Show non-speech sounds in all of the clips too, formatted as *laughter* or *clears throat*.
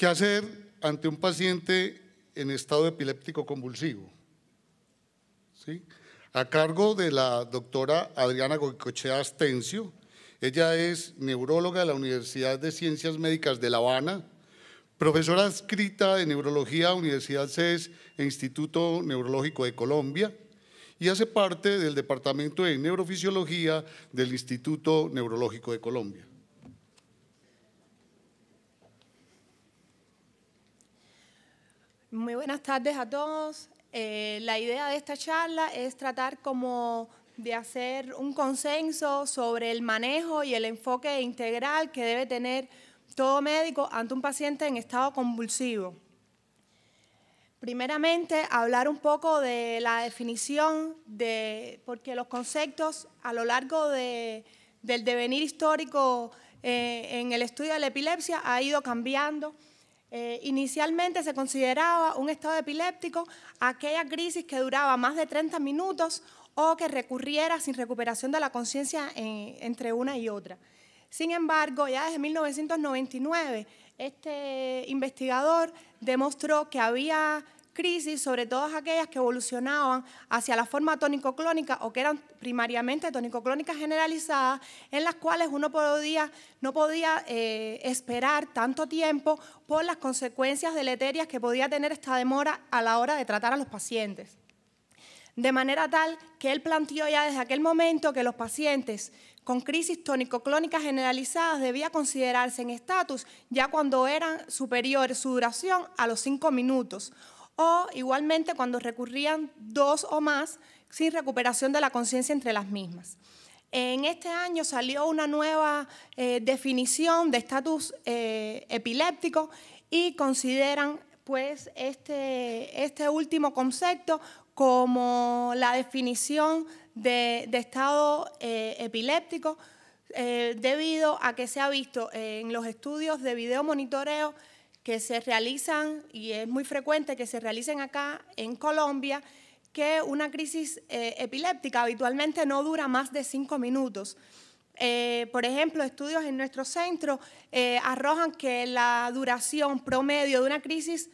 ¿Qué hacer ante un paciente en estado epiléptico convulsivo? ¿Sí? A cargo de la doctora Adriana Goicochea Astencio. Ella es neuróloga de la Universidad de Ciencias Médicas de La Habana, profesora adscrita de Neurología, Universidad CES e Instituto Neurológico de Colombia, y hace parte del Departamento de Neurofisiología del Instituto Neurológico de Colombia. Muy buenas tardes a todos. Eh, la idea de esta charla es tratar como de hacer un consenso sobre el manejo y el enfoque integral que debe tener todo médico ante un paciente en estado convulsivo. Primeramente, hablar un poco de la definición, de, porque los conceptos a lo largo del devenir histórico eh, en el estudio de la epilepsia ha ido cambiando eh, inicialmente se consideraba un estado epiléptico aquella crisis que duraba más de 30 minutos o que recurriera sin recuperación de la conciencia eh, entre una y otra. Sin embargo, ya desde 1999, este investigador demostró que había crisis sobre todo aquellas que evolucionaban hacia la forma tónico-clónica o que eran primariamente tónico-clónicas generalizadas, en las cuales uno no podía eh, esperar tanto tiempo por las consecuencias deleterias que podía tener esta demora a la hora de tratar a los pacientes. De manera tal que él planteó ya desde aquel momento que los pacientes con crisis tónico-clónicas generalizadas debía considerarse en estatus ya cuando eran superior su duración a los cinco minutos o igualmente cuando recurrían dos o más sin recuperación de la conciencia entre las mismas. En este año salió una nueva eh, definición de estatus eh, epiléptico y consideran pues este, este, último concepto como la definición de, estado eh, epiléptico debido a que se ha visto en los estudios de video monitoreo que se realizan, y es muy frecuente que se realicen acá en Colombia, que una crisis eh, epiléptica habitualmente no dura más de cinco minutos. Eh, por ejemplo, estudios en nuestro centro eh, arrojan que la duración promedio de una crisis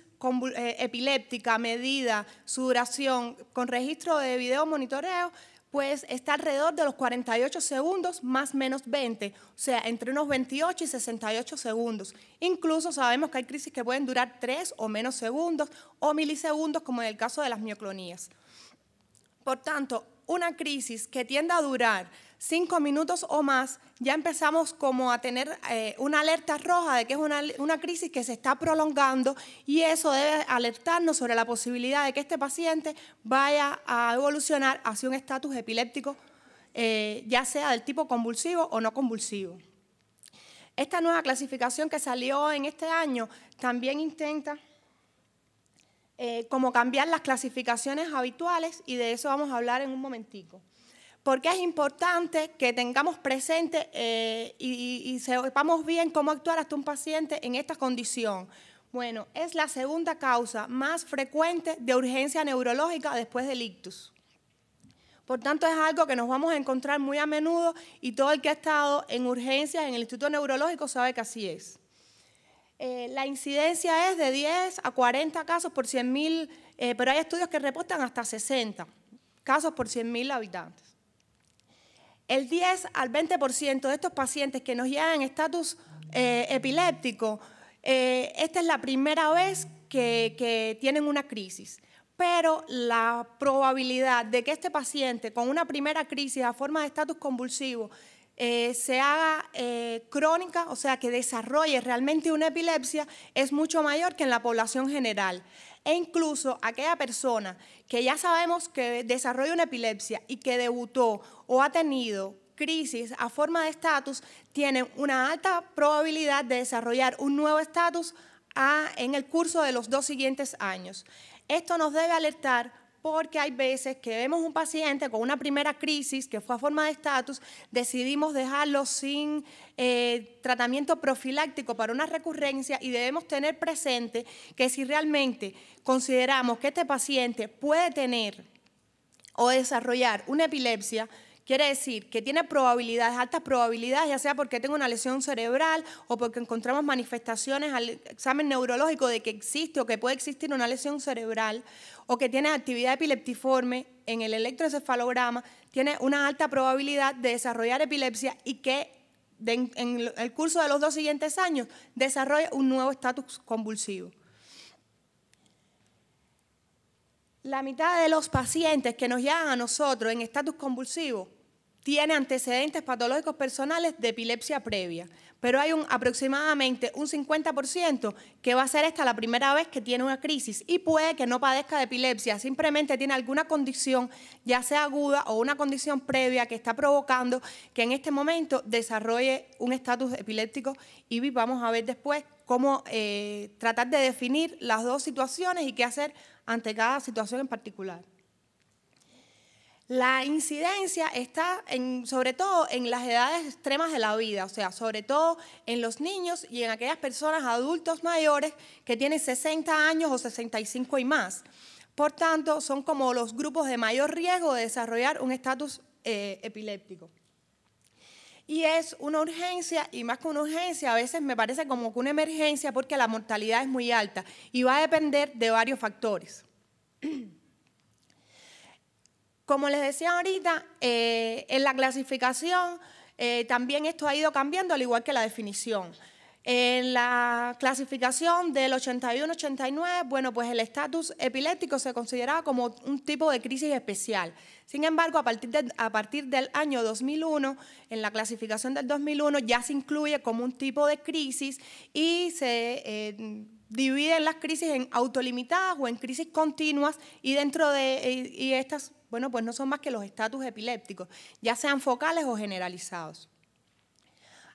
epiléptica medida, su duración con registro de video monitoreo pues está alrededor de los 48 segundos más menos 20, o sea, entre unos 28 y 68 segundos. Incluso sabemos que hay crisis que pueden durar 3 o menos segundos o milisegundos, como en el caso de las mioclonías. Por tanto, una crisis que tiende a durar cinco minutos o más, ya empezamos como a tener eh, una alerta roja de que es una, crisis que se está prolongando y eso debe alertarnos sobre la posibilidad de que este paciente vaya a evolucionar hacia un estatus epiléptico, eh, ya sea del tipo convulsivo o no convulsivo. Esta nueva clasificación que salió en este año también intenta... Eh, como cambiar las clasificaciones habituales y de eso vamos a hablar en un momentico porque es importante que tengamos presente eh, y, sepamos bien cómo actuar hasta un paciente en esta condición. Bueno, es la segunda causa más frecuente de urgencia neurológica después del ictus. Por tanto, es algo que nos vamos a encontrar muy a menudo y todo el que ha estado en urgencias en el Instituto Neurológico sabe que así es. Eh, la incidencia es de 10 a 40 casos por 100.000, eh, pero hay estudios que reportan hasta 60 casos por 100.000 habitantes. El 10 al 20% de estos pacientes que nos llegan en estatus eh, epiléptico, eh, esta es la primera vez que, tienen una crisis pero la probabilidad de que este paciente con una primera crisis a forma de estatus convulsivo eh, se haga crónica, o sea, que desarrolle realmente una epilepsia, es mucho mayor que en la población general e incluso aquella persona que ya sabemos que desarrolla una epilepsia y que debutó o ha tenido crisis a forma de estatus, tiene una alta probabilidad de desarrollar un nuevo estatus ah, en el curso de los dos siguientes años. Esto nos debe alertar porque hay veces que vemos un paciente con una primera crisis que fue a forma de estatus, decidimos dejarlo sin eh, tratamiento profiláctico para una recurrencia y debemos tener presente que si realmente consideramos que este paciente puede tener o desarrollar una epilepsia, Quiere decir que tiene probabilidades, altas probabilidades, ya sea porque tengo una lesión cerebral o porque encontramos manifestaciones al examen neurológico de que existe o que puede existir una lesión cerebral o que tiene actividad epileptiforme en el electroencefalograma, tiene una alta probabilidad de desarrollar epilepsia y que en el curso de los dos siguientes años desarrolle un nuevo estatus convulsivo. La mitad de los pacientes que nos llegan a nosotros en estatus convulsivo tiene antecedentes patológicos personales de epilepsia previa, pero hay un, aproximadamente un 50% que va a ser esta la primera vez que tiene una crisis y puede que no padezca de epilepsia, simplemente tiene alguna condición, ya sea aguda o una condición previa que está provocando que en este momento desarrolle un estatus epiléptico y vamos a ver después cómo eh, tratar de definir las dos situaciones y qué hacer ante cada situación en particular. La incidencia está sobre todo en las edades extremas de la vida, o sea, sobre todo en los niños y en aquellas personas adultos mayores que tienen 60 años o 65 y más. Por tanto, son como los grupos de mayor riesgo de desarrollar un estatus eh, epiléptico. Y es una urgencia, y más que una urgencia, a veces me parece como que una emergencia porque la mortalidad es muy alta y va a depender de varios factores. *clears throat* Como les decía ahorita, eh, en la clasificación eh, también esto ha ido cambiando, al igual que la definición. En la clasificación del 81-89, bueno, pues el estatus epiléptico se consideraba como un tipo de crisis especial. Sin embargo, a partir, de, a partir del año 2001, en la clasificación del 2001 ya se incluye como un tipo de crisis y se eh, dividen las crisis en autolimitadas o en crisis continuas y dentro de y, estas, bueno, pues no son más que los estatus epilépticos, ya sean focales o generalizados.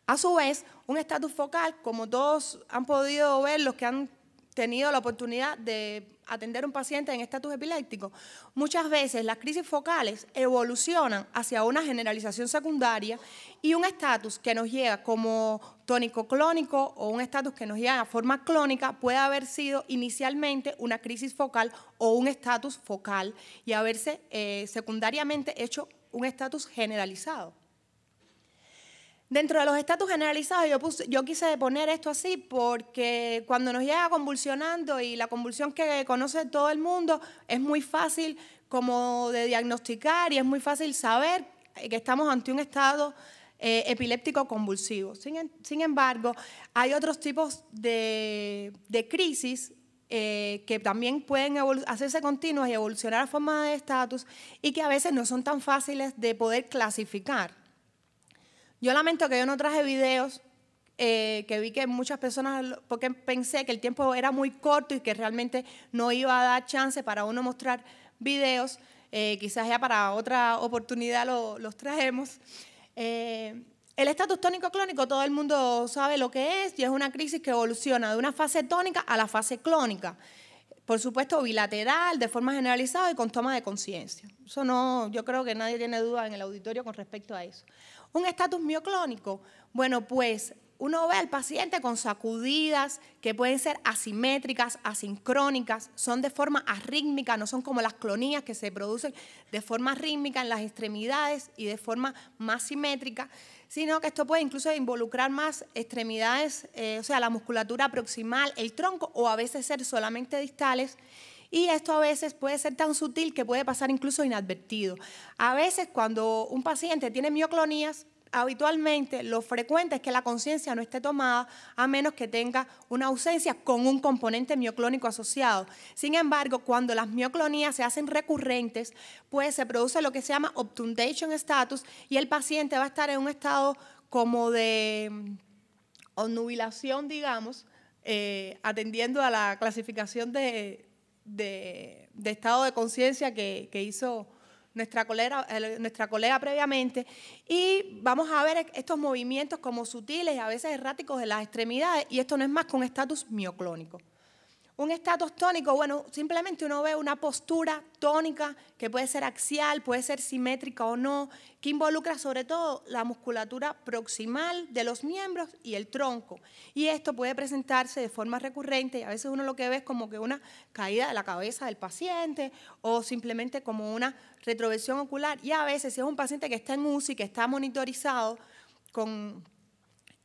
A su vez, un estatus focal, como todos han podido ver los que han tenido la oportunidad de atender a un paciente en estatus epiléptico, muchas veces las crisis focales evolucionan hacia una generalización secundaria y un estatus que nos llega como tónico clónico o un estatus que nos llega a forma clónica puede haber sido inicialmente una crisis focal o un estatus focal y haberse eh, secundariamente hecho un estatus generalizado. Dentro de los estatus generalizados, yo, quise poner esto así porque cuando nos llega convulsionando y la convulsión que conoce todo el mundo es muy fácil como de diagnosticar y es muy fácil saber que estamos ante un estado eh, epiléptico convulsivo. Sin, embargo, hay otros tipos de, crisis eh, que también pueden hacerse continuas y evolucionar a forma de estatus y que a veces no son tan fáciles de poder clasificar. Yo lamento que yo no traje videos eh, que vi que muchas personas, porque pensé que el tiempo era muy corto y que realmente no iba a dar chance para uno mostrar videos, eh, quizás ya para otra oportunidad los traemos eh, el estatus tónico clónico, todo el mundo sabe lo que es y es una crisis que evoluciona de una fase tónica a la fase clónica. Por supuesto, bilateral, de forma generalizada y con toma de conciencia. Eso no, yo creo que nadie tiene duda en el auditorio con respecto a eso un estatus mioclónico. Bueno, pues uno ve al paciente con sacudidas que pueden ser asimétricas, asincrónicas, son de forma arrítmica, no son como las clonías que se producen de forma rítmica en las extremidades y de forma más simétrica, sino que esto puede incluso involucrar más extremidades, eh, o sea, la musculatura proximal, el tronco o a veces ser solamente distales. Y esto a veces puede ser tan sutil que puede pasar incluso inadvertido. A veces cuando un paciente tiene mioclonías, habitualmente lo frecuente es que la conciencia no esté tomada a menos que tenga una ausencia con un componente mioclónico asociado. Sin embargo, cuando las mioclonías se hacen recurrentes, pues se produce lo que se llama obtundation status y el paciente va a estar en un estado como de mm, obnubilación, digamos, eh, atendiendo a la clasificación de, de, estado de conciencia que, hizo nuestra colega, nuestra colega previamente. Y vamos a ver estos movimientos como sutiles y a veces erráticos de las extremidades. Y esto no es más con estatus mioclónico. Un estatus tónico, bueno, simplemente uno ve una postura tónica que puede ser axial, puede ser simétrica o no, que involucra sobre todo la musculatura proximal de los miembros y el tronco. Y esto puede presentarse de forma recurrente y a veces uno lo que ve es como que una caída de la cabeza del paciente o simplemente como una retroversión ocular. Y a veces si es un paciente que está en UCI, que está monitorizado con...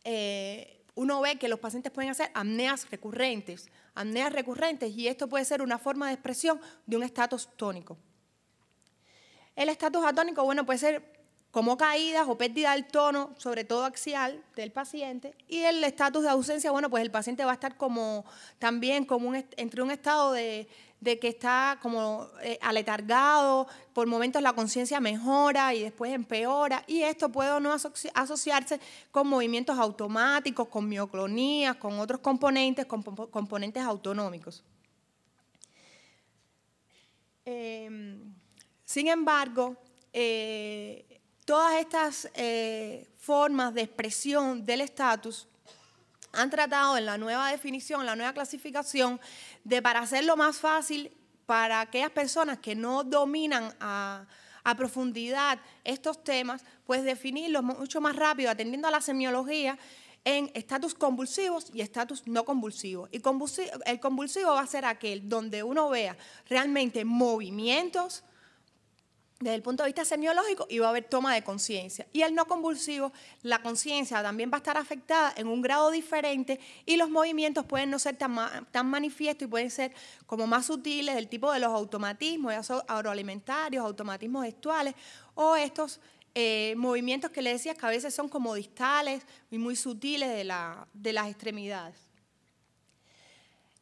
Eh, uno ve que los pacientes pueden hacer apneas recurrentes, amneas recurrentes y esto puede ser una forma de expresión de un estatus tónico. El estatus atónico, bueno, puede ser como caídas o pérdida del tono, sobre todo axial, del paciente. Y el estatus de ausencia, bueno, pues el paciente va a estar como también como entre un estado de, de que está como eh, aletargado, por momentos la conciencia mejora y después empeora, y esto puede o no asociarse con movimientos automáticos, con mioclonías, con otros componentes, con componentes autonómicos. Em, sin embargo, eh, todas estas eh, formas de expresión del estatus han tratado en la nueva definición, la nueva clasificación, de para hacerlo más fácil para aquellas personas que no dominan a, profundidad estos temas, pues definirlos mucho más rápido, atendiendo a la semiología, en estatus convulsivos y estatus no convulsivos. Y el convulsivo va a ser aquel donde uno vea realmente movimientos, desde el punto de vista semiológico y va a haber toma de conciencia. Y el no convulsivo, la conciencia también va a estar afectada en un grado diferente y los movimientos pueden no ser tan, tan manifiestos y pueden ser como más sutiles del tipo de los automatismos, ya agroalimentarios, automatismos gestuales o estos eh, movimientos que le decía que a veces son como distales y muy sutiles de, de las extremidades.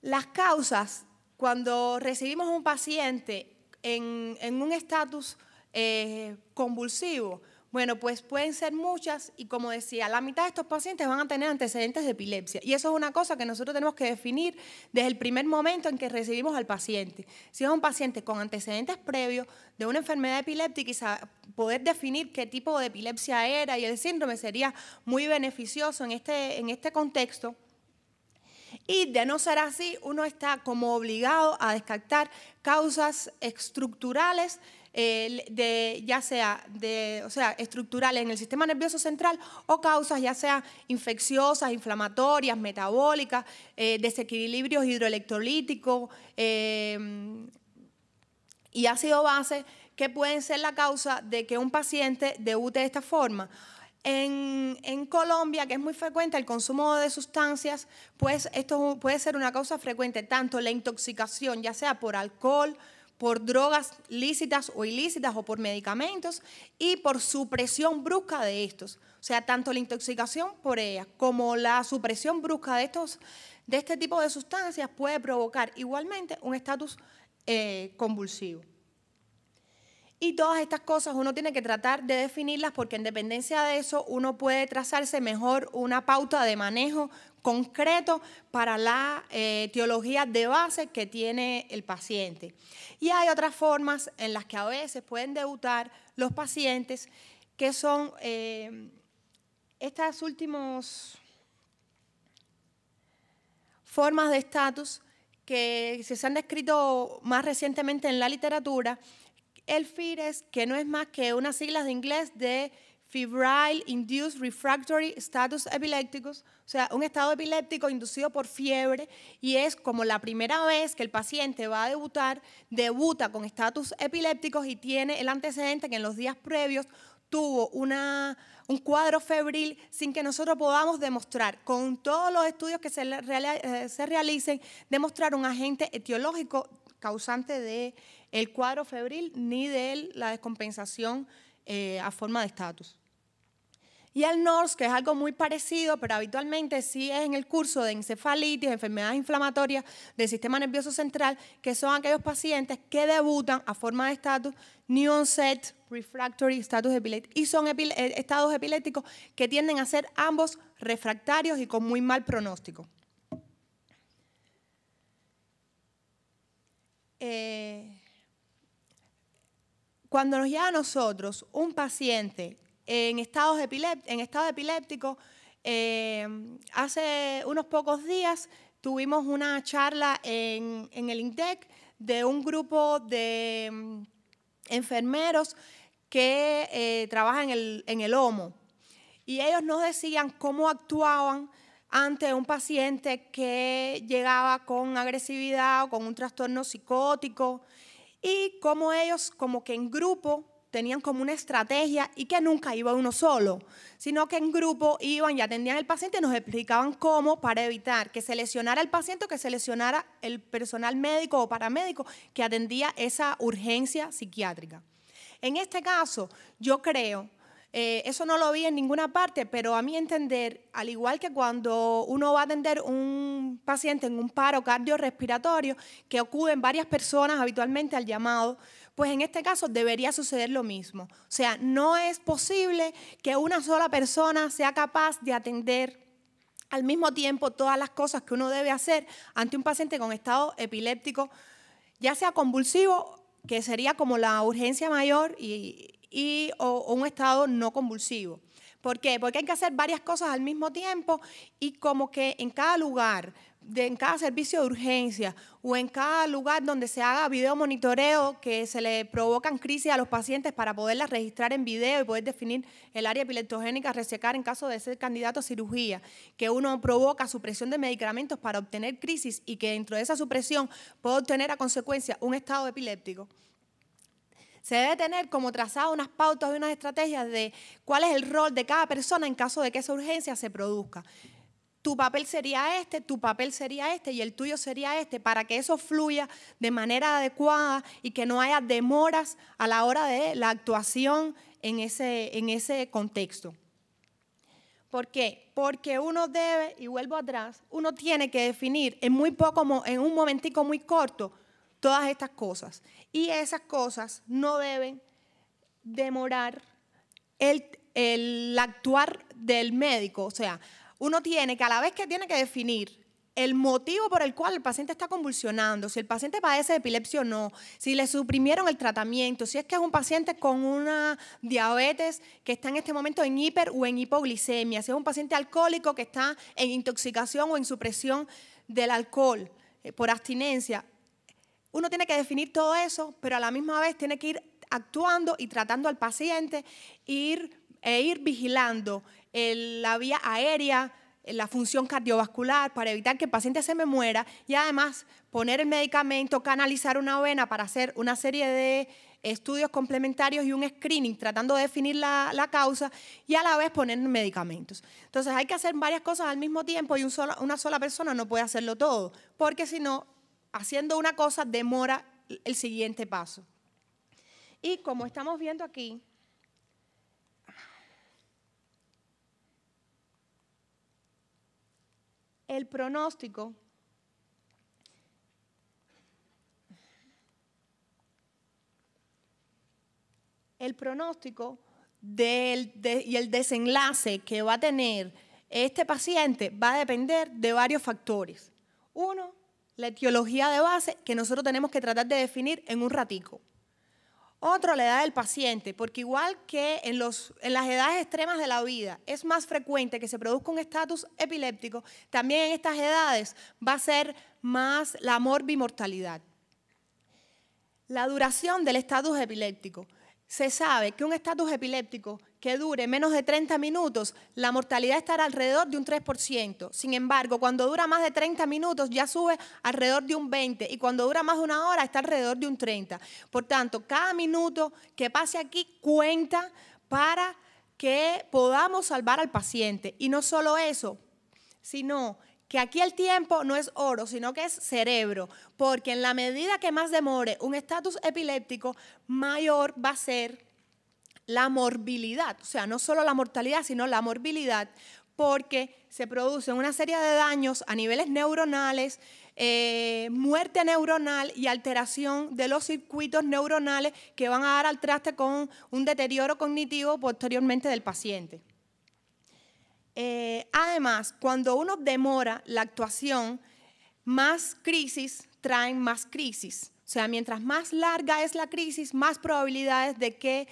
Las causas, cuando recibimos un paciente en, en, un estatus eh, convulsivo. Bueno, pues pueden ser muchas y como decía, la mitad de estos pacientes van a tener antecedentes de epilepsia y eso es una cosa que nosotros tenemos que definir desde el primer momento en que recibimos al paciente. Si es un paciente con antecedentes previos de una enfermedad epiléptica y poder definir qué tipo de epilepsia era y el síndrome sería muy beneficioso en este, en este contexto. Y de no ser así, uno está como obligado a descartar causas estructurales de, ya sea, de, sea, estructurales en el sistema nervioso central o causas ya sea infecciosas, inflamatorias, metabólicas, eh, desequilibrios hidroelectrolíticos eh, y ácido base que pueden ser la causa de que un paciente debute de esta forma. En, en, Colombia, que es muy frecuente el consumo de sustancias, pues esto puede ser una causa frecuente, tanto la intoxicación, ya sea por alcohol, por drogas lícitas o ilícitas o por medicamentos y por supresión brusca de estos. O sea, tanto la intoxicación por ellas como la supresión brusca de, de este tipo de sustancias puede provocar igualmente un estatus eh, convulsivo. Y todas estas cosas uno tiene que tratar de definirlas porque en dependencia de eso uno puede trazarse mejor una pauta de manejo concreto para la eh, teología de base que tiene el paciente. Y hay otras formas en las que a veces pueden debutar los pacientes que son eh, estas últimas formas de estatus que se han descrito más recientemente en la literatura, el FIRES, que no es más que unas siglas de inglés de Febrile Induced Refractory Status Epilepticus, o sea, un estado epiléptico inducido por fiebre, y es como la primera vez que el paciente va a debutar, debuta con estatus epilépticos y tiene el antecedente que en los días previos tuvo una, un cuadro febril sin que nosotros podamos demostrar, con todos los estudios que se, eh, se realicen, demostrar un agente etiológico causante de el cuadro febril ni de la descompensación eh, a forma de estatus. Y el NORS, que es algo muy parecido, pero habitualmente sí es en el curso de encefalitis, enfermedades inflamatorias del sistema nervioso central, que son aquellos pacientes que debutan a forma de estatus new onset refractory status epileptic y son eh, estados epilépticos que tienden a ser ambos refractarios y con muy mal pronóstico. Eh, cuando nos llega a nosotros un paciente en, en estado epiléptico, eh, hace unos pocos días tuvimos una charla en, el INTEC de un grupo de mm, enfermeros que eh, trabajan en el, en OMO. Y ellos nos decían cómo actuaban ante un paciente que llegaba con agresividad o con un trastorno psicótico y cómo ellos como que en grupo tenían como una estrategia y que nunca iba uno solo, sino que en grupo iban y atendían al paciente y nos explicaban cómo para evitar que se lesionara el paciente o que se lesionara el personal médico o paramédico que atendía esa urgencia psiquiátrica. En este caso, yo creo eh, eso no lo vi en ninguna parte, pero a mi entender, al igual que cuando uno va a atender un paciente en un paro cardiorrespiratorio que ocurren varias personas habitualmente al llamado, pues en este caso debería suceder lo mismo. O sea, no es posible que una sola persona sea capaz de atender al mismo tiempo todas las cosas que uno debe hacer ante un paciente con estado epiléptico, ya sea convulsivo, que sería como la urgencia mayor y, y, o, un estado no convulsivo. ¿Por qué? Porque hay que hacer varias cosas al mismo tiempo y como que en cada lugar, en cada servicio de urgencia o en cada lugar donde se haga video monitoreo que se le provocan crisis a los pacientes para poderlas registrar en video y poder definir el área epileptogénica resecar en caso de ser candidato a cirugía, que uno provoca supresión de medicamentos para obtener crisis y que dentro de esa supresión puede obtener a consecuencia un estado epiléptico. Se debe tener como trazado unas pautas y unas estrategias de cuál es el rol de cada persona en caso de que esa urgencia se produzca. Tu papel sería este, tu papel sería este y el tuyo sería este, para que eso fluya de manera adecuada y que no haya demoras a la hora de la actuación en ese, en ese contexto. ¿Por qué? Porque uno debe, y vuelvo atrás, uno tiene que definir en muy poco, en un momentico muy corto, todas estas cosas. Y esas cosas no deben demorar el, el actuar del médico. O sea, uno tiene que a la vez que tiene que definir el motivo por el cual el paciente está convulsionando, si el paciente padece epilepsia o no, si le suprimieron el tratamiento, si es que es un paciente con una diabetes que está en este momento en hiper o en hipoglicemia, si es un paciente alcohólico que está en intoxicación o en supresión del alcohol eh, por abstinencia uno tiene que definir todo eso, pero a la misma vez tiene que ir actuando y tratando al paciente e ir, e ir vigilando la vía aérea, la función cardiovascular para evitar que el paciente se me muera y además poner el medicamento, canalizar una vena para hacer una serie de estudios complementarios y un screening tratando de definir la, causa y a la vez poner medicamentos. Entonces hay que hacer varias cosas al mismo tiempo y una sola persona no puede hacerlo todo porque si no haciendo una cosa demora el siguiente paso. Y como estamos viendo aquí, el pronóstico el pronóstico y el desenlace que va a tener este paciente va a depender de varios factores. Uno, la etiología de base que nosotros tenemos que tratar de definir en un ratico. Otro, la edad del paciente, porque igual que en, las edades extremas de la vida es más frecuente que se produzca un estatus epiléptico, también en estas edades va a ser más la morbimortalidad. La duración del estatus epiléptico se sabe que un estatus epiléptico que dure menos de 30 minutos, la mortalidad estará alrededor de un 3%. Sin embargo, cuando dura más de 30 minutos ya sube alrededor de un 20% y cuando dura más de una hora está alrededor de un 30%. Por tanto, cada minuto que pase aquí cuenta para que podamos salvar al paciente. Y no solo eso, sino que aquí el tiempo no es oro, sino que es cerebro, porque en la medida que más demore un estatus epiléptico, mayor va a ser la morbilidad, o sea, no solo la mortalidad, sino la morbilidad, porque se producen una serie de daños a niveles neuronales, eh, muerte neuronal y alteración de los circuitos neuronales que van a dar al traste con un deterioro cognitivo posteriormente del paciente. Eh, además, cuando uno demora la actuación, más crisis traen más crisis. O sea, mientras más larga es la crisis, más probabilidades de que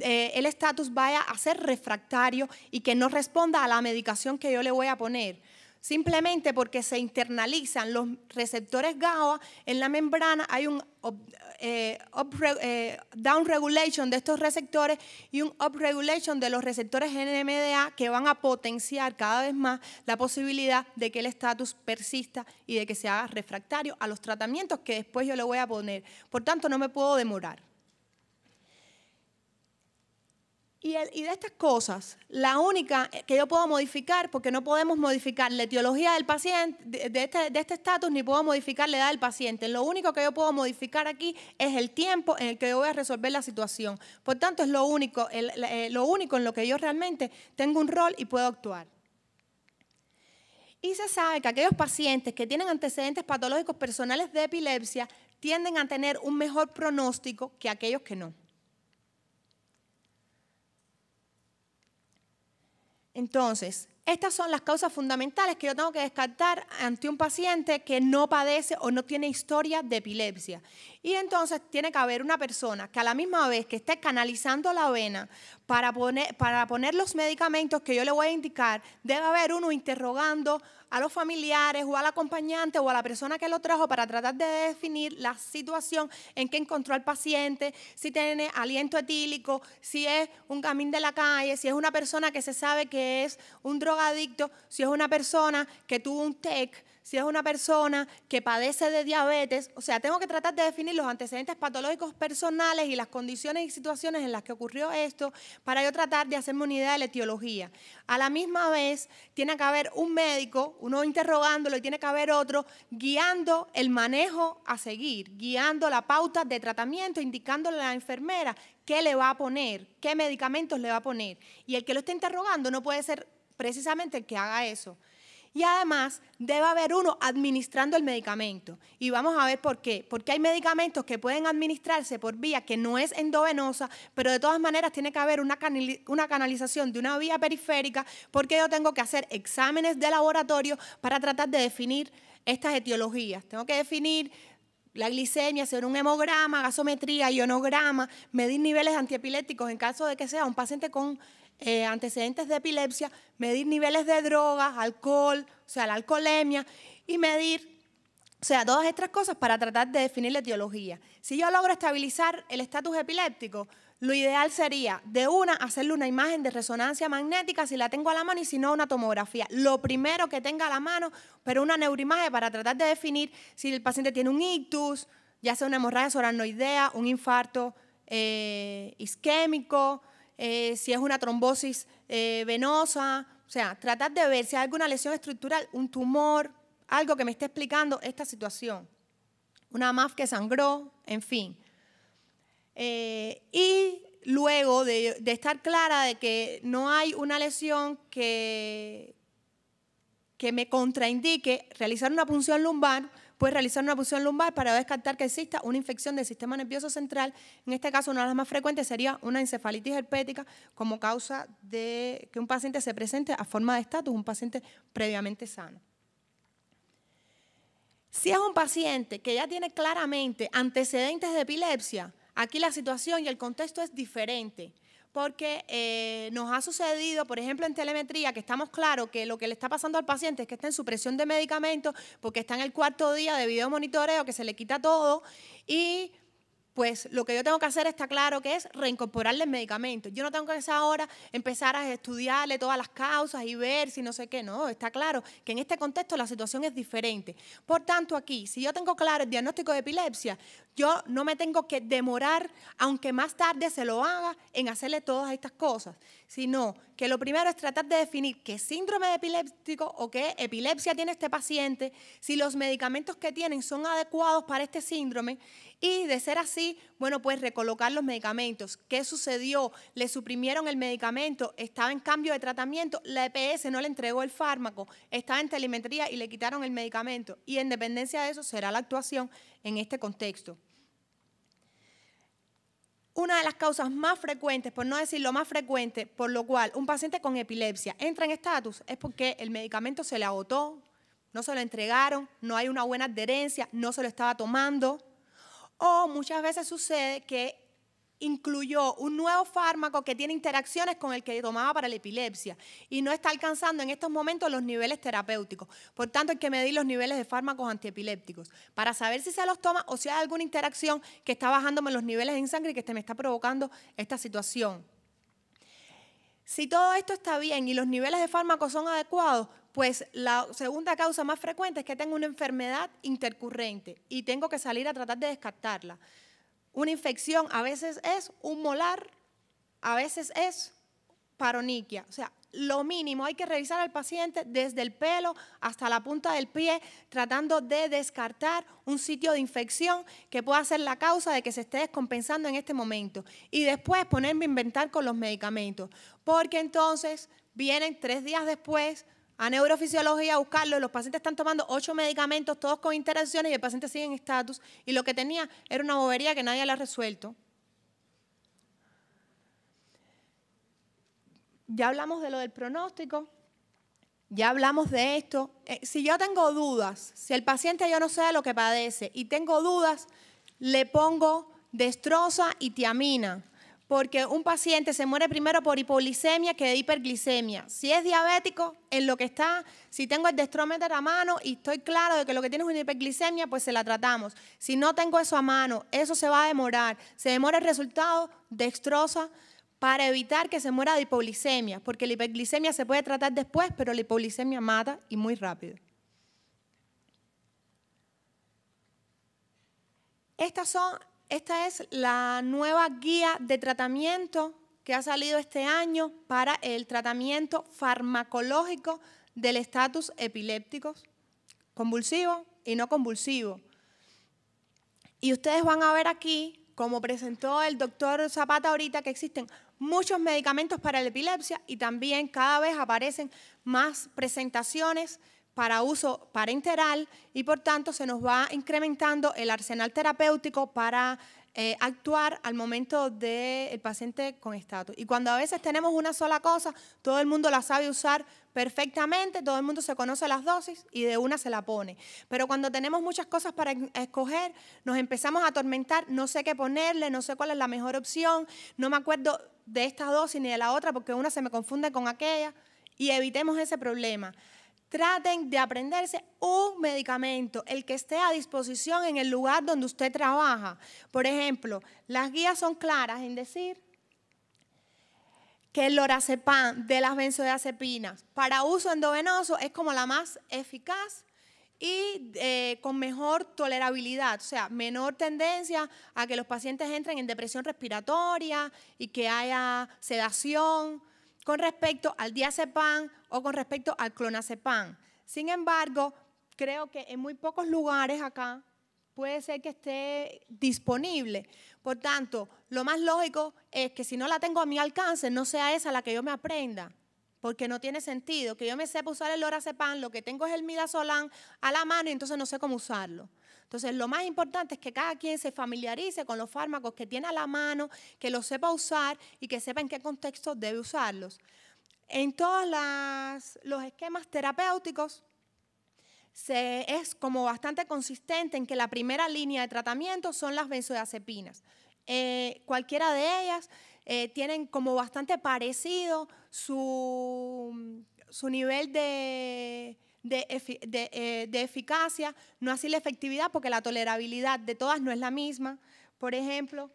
eh, el estatus vaya a ser refractario y que no responda a la medicación que yo le voy a poner. Simplemente porque se internalizan los receptores GABA en la membrana, hay un eh, eh, down regulation de estos receptores y un up regulation de los receptores NMDA que van a potenciar cada vez más la posibilidad de que el estatus persista y de que se haga refractario a los tratamientos que después yo le voy a poner. Por tanto, no me puedo demorar. Y, de estas cosas, la única que yo puedo modificar, porque no podemos modificar la etiología del paciente, este, de, este estatus, ni puedo modificar la edad del paciente. Lo único que yo puedo modificar aquí es el tiempo en el que yo voy a resolver la situación. Por tanto, es lo único, eh, lo único en lo que yo realmente tengo un rol y puedo actuar. Y se sabe que aquellos pacientes que tienen antecedentes patológicos personales de epilepsia tienden a tener un mejor pronóstico que aquellos que no. Entonces, estas son las causas fundamentales que yo tengo que descartar ante un paciente que no padece o no tiene historia de epilepsia. Y entonces tiene que haber una persona que a la misma vez que esté canalizando la vena para poner, para poner los medicamentos que yo le voy a indicar, debe haber uno interrogando a los familiares o al acompañante o a la persona que lo trajo para tratar de definir la situación en que encontró al paciente, si tiene aliento etílico, si es un camín de la calle, si es una persona que se sabe que es un drogadicto, si es una persona que tuvo un TEC, si es una persona que padece de diabetes, o sea, tengo que tratar de definir los antecedentes patológicos personales y las condiciones y situaciones en las que ocurrió esto para yo tratar de hacerme una idea de la etiología. A la misma vez, tiene que haber un médico, uno interrogándolo y tiene que haber otro guiando el manejo a seguir, guiando la pauta de tratamiento, indicándole a la enfermera qué le va a poner, qué medicamentos le va a poner. Y el que lo esté interrogando no puede ser precisamente el que haga eso. Y además debe haber uno administrando el medicamento. Y vamos a ver por qué. Porque hay medicamentos que pueden administrarse por vía que no es endovenosa, pero de todas maneras tiene que haber una, canalización de una vía periférica porque yo tengo que hacer exámenes de laboratorio para tratar de definir estas etiologías. Tengo que definir la glicemia, hacer un hemograma, gasometría, ionograma, medir niveles antiepilépticos en caso de que sea un paciente con eh, antecedentes de epilepsia, medir niveles de drogas, alcohol, o sea, la alcoholemia, y medir, o sea, todas estas cosas para tratar de definir la etiología. Si yo logro estabilizar el estatus epiléptico, lo ideal sería, de una, hacerle una imagen de resonancia magnética si la tengo a la mano y si no, una tomografía. Lo primero que tenga a la mano, pero una neuroimagen para tratar de definir si el paciente tiene un ictus, ya sea una hemorragia soranoidea, un infarto eh, isquémico, eh, si es una trombosis eh, venosa, o sea, tratar de ver si hay alguna lesión estructural, un tumor, algo que me esté explicando esta situación. Una MAF que sangró, en fin. Eh, y luego de, de, estar clara de que no hay una lesión que, que me contraindique realizar una punción lumbar, puedes realizar una punción lumbar para descartar que exista una infección del sistema nervioso central. En este caso, una de las más frecuentes sería una encefalitis herpética como causa de que un paciente se presente a forma de estatus, un paciente previamente sano. Si es un paciente que ya tiene claramente antecedentes de epilepsia, aquí la situación y el contexto es diferente porque eh, nos ha sucedido, por ejemplo, en telemetría, que estamos claros que lo que le está pasando al paciente es que está en supresión de medicamentos, porque está en el cuarto día de video monitoreo, que se le quita todo, y pues lo que yo tengo que hacer está claro que es reincorporarle el medicamento. Yo no tengo que esa hora empezar a estudiarle todas las causas y ver si no sé qué. No, está claro que en este contexto la situación es diferente. Por tanto, aquí, si yo tengo claro el diagnóstico de epilepsia, yo no me tengo que demorar, aunque más tarde se lo haga, en hacerle todas estas cosas, sino que lo primero es tratar de definir qué síndrome de epiléptico o qué epilepsia tiene este paciente, si los medicamentos que tienen son adecuados para este síndrome y de ser así, bueno, pues recolocar los medicamentos. ¿Qué sucedió? Le suprimieron el medicamento, estaba en cambio de tratamiento, la EPS no le entregó el fármaco, estaba en telemetría y le quitaron el medicamento. Y en dependencia de eso será la actuación en este contexto. Una de las causas más frecuentes, por no decir lo más frecuente, por lo cual un paciente con epilepsia entra en estatus es porque el medicamento se le agotó, no se lo entregaron, no hay una buena adherencia, no se lo estaba tomando. O muchas veces sucede que incluyó un nuevo fármaco que tiene interacciones con el que tomaba para la epilepsia y no está alcanzando en estos momentos los niveles terapéuticos. Por tanto, hay que medir los niveles de fármacos antiepilépticos para saber si se los toma o si hay alguna interacción que está bajándome los niveles en sangre y que me está provocando esta situación. Si todo esto está bien y los niveles de fármacos son adecuados, pues la segunda causa más frecuente es que tengo una enfermedad intercurrente y tengo que salir a tratar de descartarla. Una infección a veces es un molar, a veces es paroniquia. O sea, lo mínimo, hay que revisar al paciente desde el pelo hasta la punta del pie, tratando de descartar un sitio de infección que pueda ser la causa de que se esté descompensando en este momento. Y después ponerme a inventar con los medicamentos, porque entonces vienen tres días después a neurofisiología a buscarlo. Los pacientes están tomando ocho medicamentos, todos con interacciones, y el paciente sigue en estatus. Y lo que tenía era una bobería que nadie le ha resuelto. Ya hablamos de lo del pronóstico, ya hablamos de esto. Eh, si yo tengo dudas, si el paciente yo no sé lo que padece y tengo dudas, le pongo destroza y tiamina porque un paciente se muere primero por hipoglicemia que de hiperglicemia. Si es diabético, en lo que está, si tengo el destrómetro a mano y estoy claro de que lo que tiene es una hiperglicemia, pues se la tratamos. Si no tengo eso a mano, eso se va a demorar. Se demora el resultado, destroza para evitar que se muera de hipoglicemia, porque la hiperglicemia se puede tratar después, pero la hipoglicemia mata y muy rápido. Estas son esta es la nueva guía de tratamiento que ha salido este año para el tratamiento farmacológico del estatus epiléptico, convulsivo y no convulsivo. Y ustedes van a ver aquí, como presentó el doctor Zapata ahorita, que existen muchos medicamentos para la epilepsia y también cada vez aparecen más presentaciones para uso parenteral y por tanto se nos va incrementando el arsenal terapéutico para eh, actuar al momento del de paciente con estatus. Y cuando a veces tenemos una sola cosa, todo el mundo la sabe usar perfectamente, todo el mundo se conoce las dosis y de una se la pone. Pero cuando tenemos muchas cosas para escoger, nos empezamos a atormentar, no sé qué ponerle, no sé cuál es la mejor opción, no me acuerdo de esta dosis ni de la otra porque una se me confunde con aquella y evitemos ese problema traten de aprenderse un medicamento, el que esté a disposición en el lugar donde usted trabaja. Por ejemplo, las guías son claras en decir que el lorazepam de las benzodiazepinas para uso endovenoso es como la más eficaz y eh, con mejor tolerabilidad, o sea, menor tendencia a que los pacientes entren en depresión respiratoria y que haya sedación, con respecto al diazepam o con respecto al clonazepam. Sin embargo, creo que en muy pocos lugares acá puede ser que esté disponible. Por tanto, lo más lógico es que si no la tengo a mi alcance, no sea esa la que yo me aprenda, porque no tiene sentido que yo me sepa usar el lorazepam, lo que tengo es el midazolam a la mano y entonces no sé cómo usarlo. Entonces, lo más importante es que cada quien se familiarice con los fármacos que tiene a la mano, que los sepa usar y que sepa en qué contexto debe usarlos. En todos los esquemas terapéuticos es como bastante consistente en que la primera línea de tratamiento son las benzodiazepinas. Eh, cualquiera de ellas eh, tienen como bastante parecido su nivel de, de, eh, de, eficacia, no así la efectividad, porque la tolerabilidad de todas no es la misma. Por ejemplo,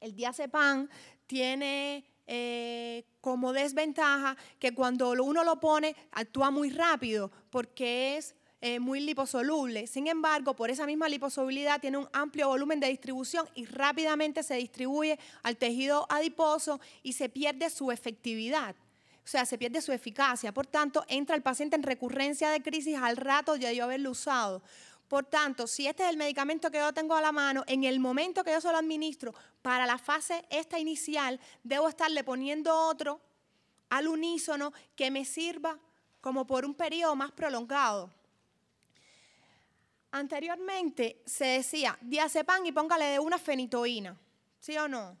el diazepam tiene eh, como desventaja que cuando uno lo pone actúa muy rápido porque es eh, muy liposoluble. Sin embargo, por esa misma liposolubilidad tiene un amplio volumen de distribución y rápidamente se distribuye al tejido adiposo y se pierde su efectividad o sea, se pierde su eficacia. Por tanto, entra el paciente en recurrencia de crisis al rato de yo haberlo usado. Por tanto, si este es el medicamento que yo tengo a la mano, en el momento que yo se lo administro para la fase esta inicial, debo estarle poniendo otro al unísono que me sirva como por un periodo más prolongado. Anteriormente se decía, diazepam y póngale de una fenitoína, ¿sí o no?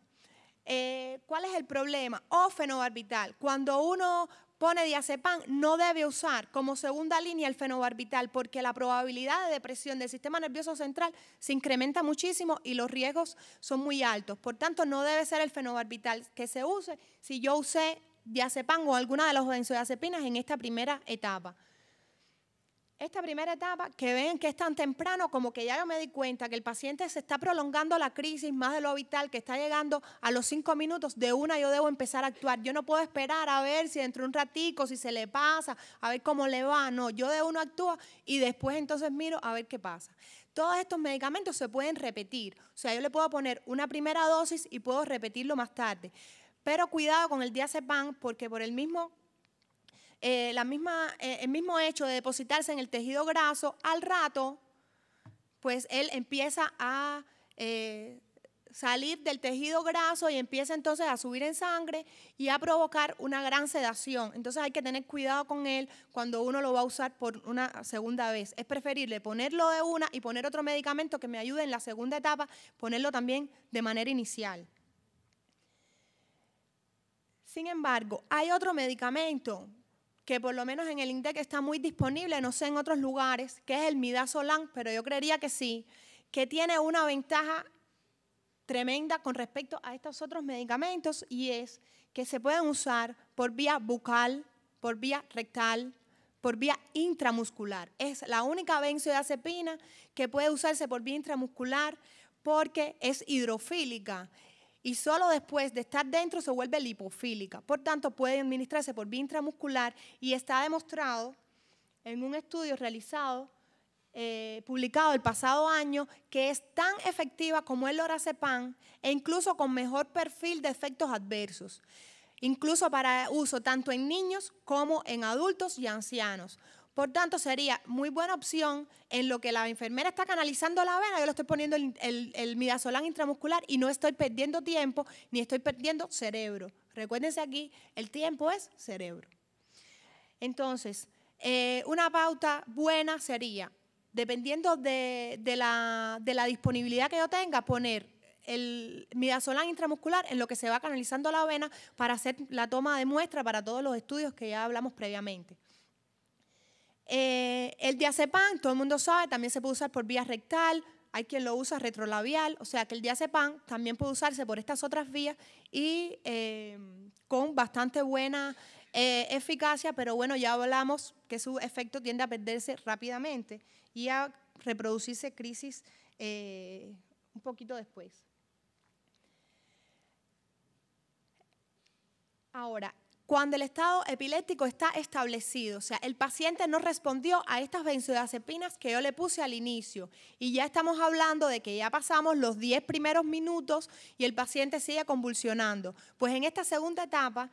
Eh, ¿Cuál es el problema? O fenobarbital, Cuando uno pone diazepam, no debe usar como segunda línea el fenobarbital porque la probabilidad de depresión del sistema nervioso central se incrementa muchísimo y los riesgos son muy altos. Por tanto, no debe ser el fenobarbital que se use si yo usé diazepam o alguna de las benzodiazepinas en esta primera etapa esta primera etapa, que ven que es tan temprano como que ya yo me di cuenta que el paciente se está prolongando la crisis más de lo vital, que está llegando a los cinco minutos, de una yo debo empezar a actuar. Yo no puedo esperar a ver si dentro de un ratico, si se le pasa, a ver cómo le va. No, yo de uno actúo y después entonces miro a ver qué pasa. Todos estos medicamentos se pueden repetir. O sea, yo le puedo poner una primera dosis y puedo repetirlo más tarde. Pero cuidado con el diazepam porque por el mismo eh, la misma, eh, el mismo hecho de depositarse en el tejido graso, al rato, pues él empieza a eh, salir del tejido graso y empieza entonces a subir en sangre y a provocar una gran sedación. Entonces hay que tener cuidado con él cuando uno lo va a usar por una segunda vez. Es preferible ponerlo de una y poner otro medicamento que me ayude en la segunda etapa, ponerlo también de manera inicial. Sin embargo, hay otro medicamento que por lo menos en el INDEC está muy disponible, no sé en otros lugares, que es el midazolam, pero yo creería que sí, que tiene una ventaja tremenda con respecto a estos otros medicamentos y es que se pueden usar por vía bucal, por vía rectal, por vía intramuscular. Es la única benzodiazepina que puede usarse por vía intramuscular porque es hidrofílica y solo después de estar dentro se vuelve lipofílica. Por tanto, puede administrarse por vía intramuscular y está demostrado en un estudio realizado, eh, publicado el pasado año, que es tan efectiva como el lorazepam e incluso con mejor perfil de efectos adversos, incluso para uso tanto en niños como en adultos y ancianos. Por tanto, sería muy buena opción en lo que la enfermera está canalizando la vena, yo lo estoy poniendo el, el, midazolam intramuscular y no estoy perdiendo tiempo ni estoy perdiendo cerebro. Recuérdense aquí, el tiempo es cerebro. Entonces, eh, una pauta buena sería, dependiendo de, la, de, la, disponibilidad que yo tenga, poner el midazolam intramuscular en lo que se va canalizando la vena para hacer la toma de muestra para todos los estudios que ya hablamos previamente. Eh, el diazepam, todo el mundo sabe, también se puede usar por vía rectal, hay quien lo usa retrolabial, o sea que el diazepam también puede usarse por estas otras vías y eh, con bastante buena eh, eficacia, pero bueno, ya hablamos que su efecto tiende a perderse rápidamente y a reproducirse crisis un poquito después. Ahora, cuando el estado epiléptico está establecido, o sea, el paciente no respondió a estas benzodiazepinas que yo le puse al inicio y ya estamos hablando de que ya pasamos los 10 primeros minutos y el paciente sigue convulsionando. Pues en esta segunda etapa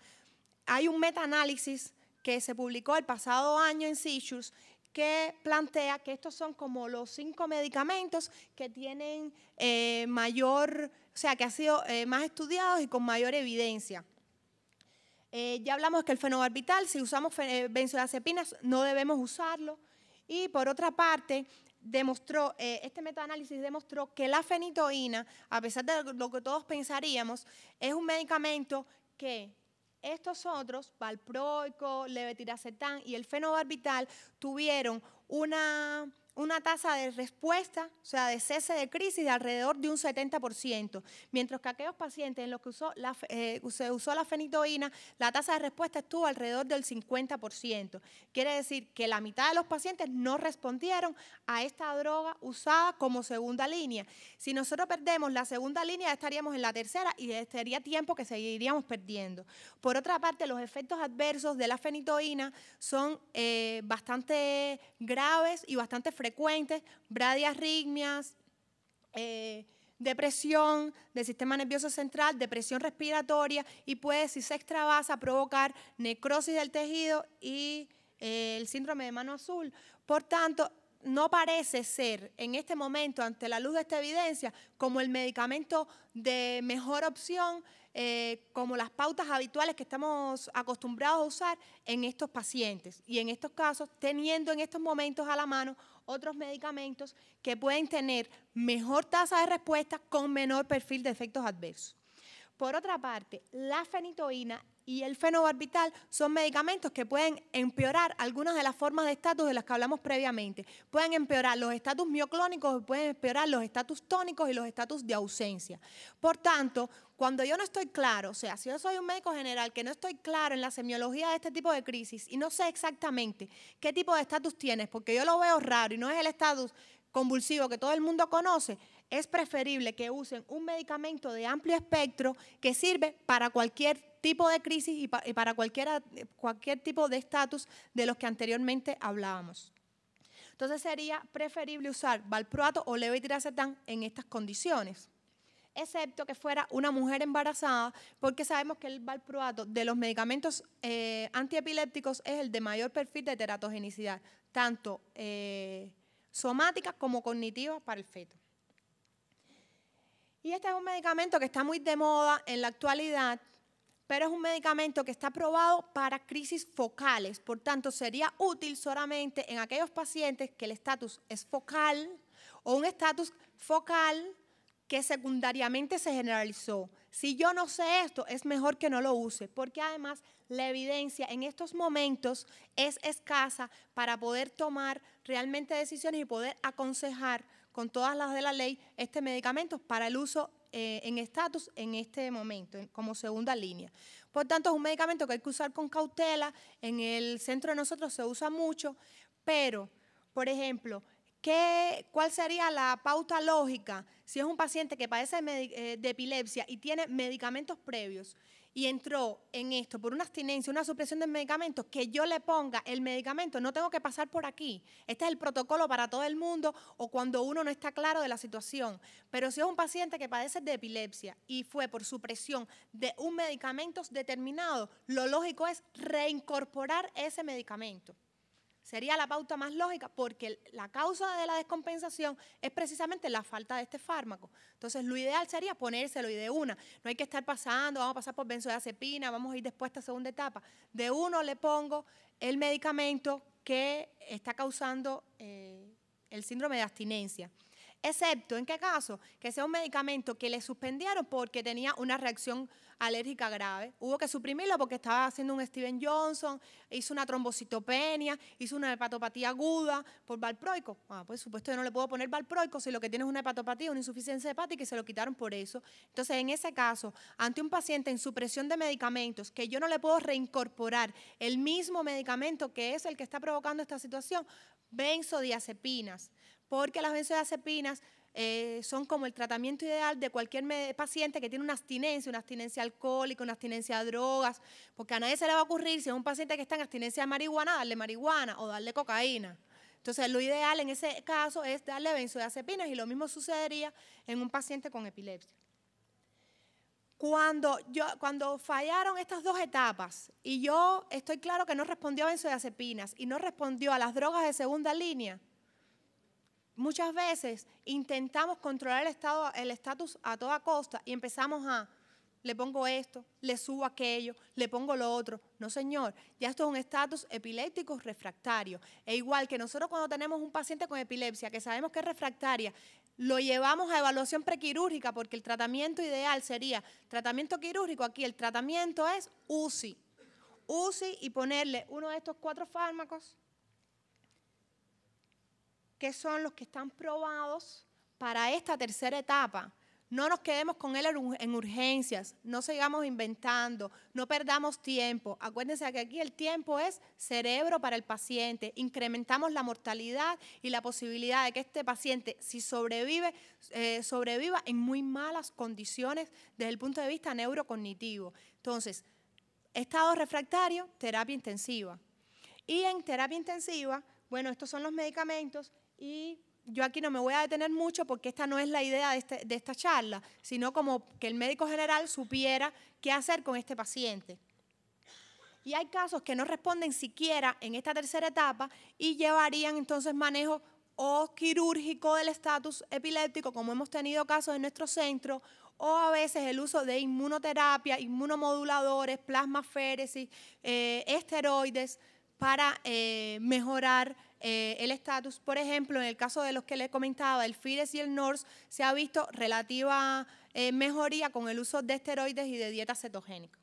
hay un metaanálisis que se publicó el pasado año en Seizures que plantea que estos son como los cinco medicamentos que tienen eh, mayor, o sea, que han sido eh, más estudiados y con mayor evidencia. Eh, ya hablamos que el fenobarbital, si usamos eh, benzodiazepinas, no debemos usarlo. Y por otra parte, demostró, eh, este metaanálisis demostró que la fenitoína, a pesar de lo que todos pensaríamos, es un medicamento que estos otros, valproico, levetiracetam y el fenobarbital, tuvieron una una tasa de respuesta, o sea, de cese de crisis de alrededor de un 70%, mientras que aquellos pacientes en los que usó la, eh, se usó la fenitoína, la tasa de respuesta estuvo alrededor del 50%. Quiere decir que la mitad de los pacientes no respondieron a esta droga usada como segunda línea. Si nosotros perdemos la segunda línea, estaríamos en la tercera y estaría tiempo que seguiríamos perdiendo. Por otra parte, los efectos adversos de la fenitoína son eh, bastante graves y bastante frecuentes frecuentes, bradiarritmias, eh, depresión del sistema nervioso central, depresión respiratoria y puede, si se extravasa, provocar necrosis del tejido y eh, el síndrome de mano azul. Por tanto, no parece ser en este momento, ante la luz de esta evidencia, como el medicamento de mejor opción, eh, como las pautas habituales que estamos acostumbrados a usar en estos pacientes y en estos casos teniendo en estos momentos a la mano otros medicamentos que pueden tener mejor tasa de respuesta con menor perfil de efectos adversos. Por otra parte, la fenitoína y el fenobarbital son medicamentos que pueden empeorar algunas de las formas de estatus de las que hablamos previamente. Pueden empeorar los estatus mioclónicos, pueden empeorar los estatus tónicos y los estatus de ausencia. Por tanto, cuando yo no estoy claro, o sea, si yo soy un médico general que no estoy claro en la semiología de este tipo de crisis y no sé exactamente qué tipo de estatus tienes, porque yo lo veo raro y no es el estatus convulsivo que todo el mundo conoce, es preferible que usen un medicamento de amplio espectro que sirve para cualquier tipo de crisis y, para cualquier tipo de estatus de los que anteriormente hablábamos. Entonces sería preferible usar valproato o levetiracetam en estas condiciones excepto que fuera una mujer embarazada, porque sabemos que el valproato de los medicamentos eh, antiepilépticos es el de mayor perfil de teratogenicidad, tanto eh, somática como cognitiva para el feto. Y este es un medicamento que está muy de moda en la actualidad, pero es un medicamento que está probado para crisis focales, por tanto sería útil solamente en aquellos pacientes que el estatus es focal o un estatus focal que secundariamente se generalizó. Si yo no sé esto, es mejor que no lo use, porque además la evidencia en estos momentos es escasa para poder tomar realmente decisiones y poder aconsejar con todas las de la ley este medicamento para el uso eh, en estatus en este momento, como segunda línea. Por tanto, es un medicamento que hay que usar con cautela. En el centro de nosotros se usa mucho, pero, por ejemplo, ¿Cuál sería la pauta lógica si es un paciente que padece de, eh, de epilepsia y tiene medicamentos previos y entró en esto por una abstinencia, una supresión de medicamentos, que yo le ponga el medicamento, no tengo que pasar por aquí. Este es el protocolo para todo el mundo o cuando uno no está claro de la situación. Pero si es un paciente que padece de epilepsia y fue por supresión de un medicamento determinado, lo lógico es reincorporar ese medicamento. Sería la pauta más lógica porque la causa de la descompensación es precisamente la falta de este fármaco. Entonces, lo ideal sería ponérselo y de una. No hay que estar pasando, vamos a pasar por benzodiazepina, vamos a ir después a esta segunda etapa. De uno le pongo el medicamento que está causando eh, el síndrome de abstinencia excepto en qué caso que sea un medicamento que le suspendieron porque tenía una reacción alérgica grave. Hubo que suprimirlo porque estaba haciendo un Steven Johnson, hizo una trombocitopenia, hizo una hepatopatía aguda por valproico. Ah, pues, supuesto yo no le puedo poner valproico si lo que tiene es una hepatopatía, una insuficiencia hepática y se lo quitaron por eso. Entonces, en ese caso, ante un paciente en supresión de medicamentos que yo no le puedo reincorporar el mismo medicamento que es el que está provocando esta situación, benzodiazepinas porque las benzodiazepinas eh, son como el tratamiento ideal de cualquier paciente que tiene una abstinencia, una abstinencia alcohólica, una abstinencia a drogas, porque a nadie se le va a ocurrir si es un paciente que está en abstinencia de marihuana, darle marihuana o darle cocaína. Entonces, lo ideal en ese caso es darle benzodiazepinas y lo mismo sucedería en un paciente con epilepsia. Cuando, yo, cuando fallaron estas dos etapas y yo estoy claro que no respondió a benzodiazepinas y no respondió a las drogas de segunda línea, muchas veces intentamos controlar el estado, el estatus a toda costa y empezamos a, le pongo esto, le subo aquello, le pongo lo otro. No, señor, ya esto es un estatus epiléptico refractario. E igual que nosotros cuando tenemos un paciente con epilepsia, que sabemos que es refractaria, lo llevamos a evaluación prequirúrgica porque el tratamiento ideal sería tratamiento quirúrgico. Aquí el tratamiento es UCI. UCI y ponerle uno de estos cuatro fármacos que son los que están probados para esta tercera etapa. No nos quedemos con él en urgencias, no sigamos inventando, no perdamos tiempo. Acuérdense que aquí el tiempo es cerebro para el paciente. Incrementamos la mortalidad y la posibilidad de que este paciente, si sobrevive, eh, sobreviva en muy malas condiciones desde el punto de vista neurocognitivo. Entonces, estado refractario, terapia intensiva. Y en terapia intensiva, bueno, estos son los medicamentos y yo aquí no me voy a detener mucho porque esta no es la idea este, de, esta charla, sino como que el médico general supiera qué hacer con este paciente. Y hay casos que no responden siquiera en esta tercera etapa y llevarían entonces manejo o quirúrgico del estatus epiléptico, como hemos tenido casos en nuestro centro, o a veces el uso de inmunoterapia, inmunomoduladores, plasmaféresis, eh, esteroides para eh, mejorar eh, el estatus. Por ejemplo, en el caso de los que le comentaba, el Fires y el NORS, se ha visto relativa eh, mejoría con el uso de esteroides y de dieta cetogénica.